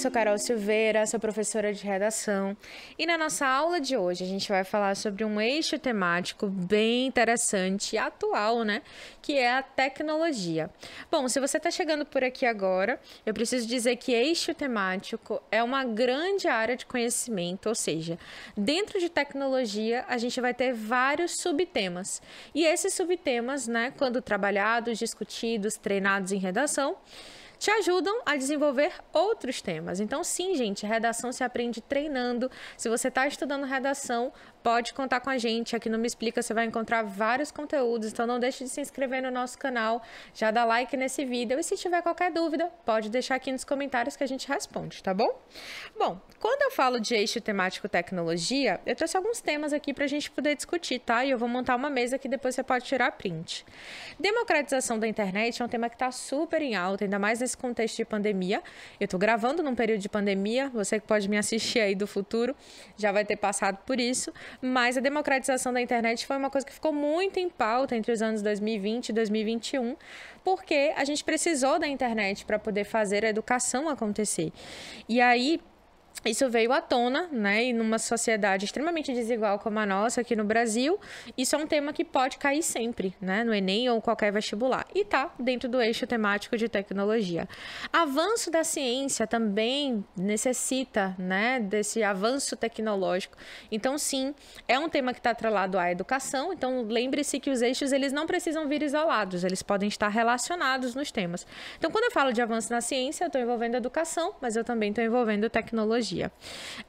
sou Carol Silveira, sou professora de redação e na nossa aula de hoje a gente vai falar sobre um eixo temático bem interessante e atual, né? Que é a tecnologia. Bom, se você está chegando por aqui agora, eu preciso dizer que eixo temático é uma grande área de conhecimento, ou seja, dentro de tecnologia a gente vai ter vários subtemas e esses subtemas, né, quando trabalhados, discutidos, treinados em redação, te ajudam a desenvolver outros temas. Então, sim, gente, redação se aprende treinando. Se você está estudando redação, pode contar com a gente. Aqui no Me Explica você vai encontrar vários conteúdos, então não deixe de se inscrever no nosso canal, já dá like nesse vídeo e se tiver qualquer dúvida, pode deixar aqui nos comentários que a gente responde, tá bom? Bom, quando eu falo de eixo temático tecnologia, eu trouxe alguns temas aqui para a gente poder discutir, tá? E eu vou montar uma mesa que depois você pode tirar print. Democratização da internet é um tema que está super em alta, ainda mais nesse contexto de pandemia. Eu estou gravando num período de pandemia, você que pode me assistir aí do futuro já vai ter passado por isso mas a democratização da internet foi uma coisa que ficou muito em pauta entre os anos 2020 e 2021, porque a gente precisou da internet para poder fazer a educação acontecer. E aí, isso veio à tona, né? E numa sociedade extremamente desigual como a nossa aqui no Brasil, isso é um tema que pode cair sempre, né? No Enem ou qualquer vestibular. E tá dentro do eixo temático de tecnologia. Avanço da ciência também necessita, né? Desse avanço tecnológico. Então, sim, é um tema que está atrelado à educação. Então, lembre-se que os eixos, eles não precisam vir isolados. Eles podem estar relacionados nos temas. Então, quando eu falo de avanço na ciência, eu estou envolvendo educação, mas eu também estou envolvendo tecnologia tecnologia.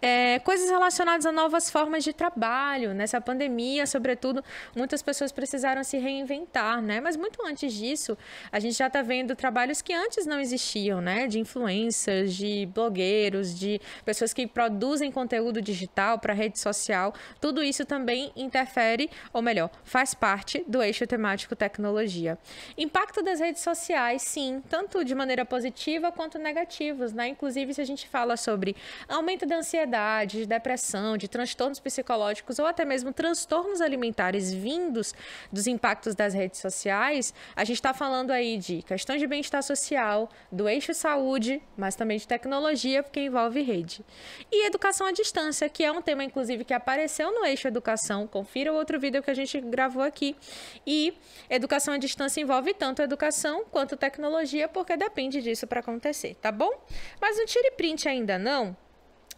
É, coisas relacionadas a novas formas de trabalho. Nessa pandemia, sobretudo, muitas pessoas precisaram se reinventar, né? Mas muito antes disso, a gente já está vendo trabalhos que antes não existiam, né? De influencers, de blogueiros, de pessoas que produzem conteúdo digital para rede social. Tudo isso também interfere, ou melhor, faz parte do eixo temático tecnologia. Impacto das redes sociais, sim, tanto de maneira positiva quanto negativos, né? Inclusive, se a gente fala sobre aumento da ansiedade, de depressão, de transtornos psicológicos ou até mesmo transtornos alimentares vindos dos impactos das redes sociais, a gente está falando aí de questões de bem-estar social, do eixo saúde, mas também de tecnologia, porque envolve rede. E educação à distância, que é um tema, inclusive, que apareceu no eixo educação. Confira o outro vídeo que a gente gravou aqui. E educação à distância envolve tanto educação quanto tecnologia, porque depende disso para acontecer, tá bom? Mas não tire print ainda não,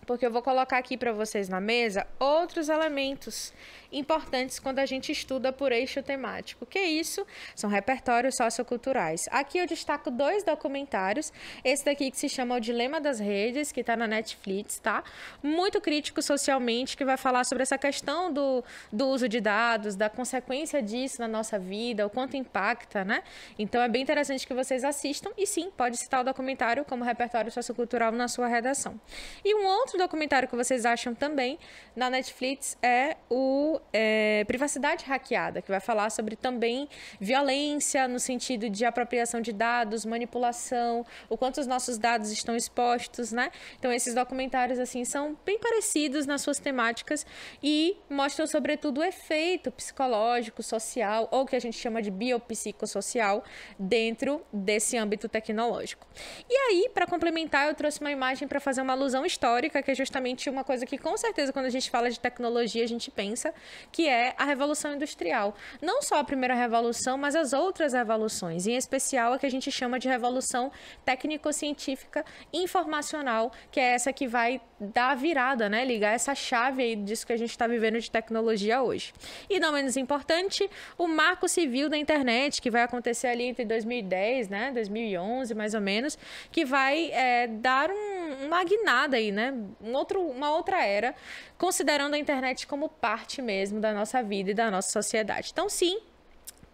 porque eu vou colocar aqui para vocês na mesa outros elementos importantes quando a gente estuda por eixo temático. Que é isso? São repertórios socioculturais. Aqui eu destaco dois documentários. Esse daqui que se chama O Dilema das Redes, que está na Netflix, tá? Muito crítico socialmente, que vai falar sobre essa questão do, do uso de dados, da consequência disso na nossa vida, o quanto impacta, né? Então é bem interessante que vocês assistam e sim, pode citar o documentário como repertório sociocultural na sua redação. E um outro documentário que vocês acham também na Netflix é o é, Privacidade Hackeada, que vai falar sobre também violência no sentido de apropriação de dados, manipulação, o quanto os nossos dados estão expostos, né? Então, esses documentários, assim, são bem parecidos nas suas temáticas e mostram, sobretudo, o efeito psicológico, social, ou que a gente chama de biopsicossocial, dentro desse âmbito tecnológico. E aí, para complementar, eu trouxe uma imagem para fazer uma alusão histórica, que é justamente uma coisa que, com certeza, quando a gente fala de tecnologia, a gente pensa, que é a Revolução Industrial. Não só a primeira revolução, mas as outras revoluções, em especial a que a gente chama de Revolução Técnico-Científica Informacional, que é essa que vai dar a virada, né? Ligar essa chave aí disso que a gente está vivendo de tecnologia hoje. E não menos importante, o Marco Civil da Internet, que vai acontecer ali entre 2010, né? 2011, mais ou menos, que vai é, dar um, uma guinada aí, né? Um outro, uma outra era, considerando a internet como parte mesmo mesmo da nossa vida e da nossa sociedade. Então, sim,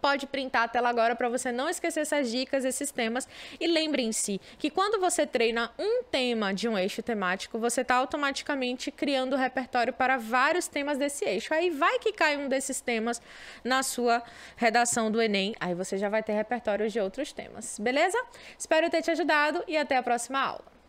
pode printar a tela agora para você não esquecer essas dicas, esses temas. E lembrem-se que quando você treina um tema de um eixo temático, você está automaticamente criando repertório para vários temas desse eixo. Aí vai que cai um desses temas na sua redação do Enem, aí você já vai ter repertório de outros temas, beleza? Espero ter te ajudado e até a próxima aula.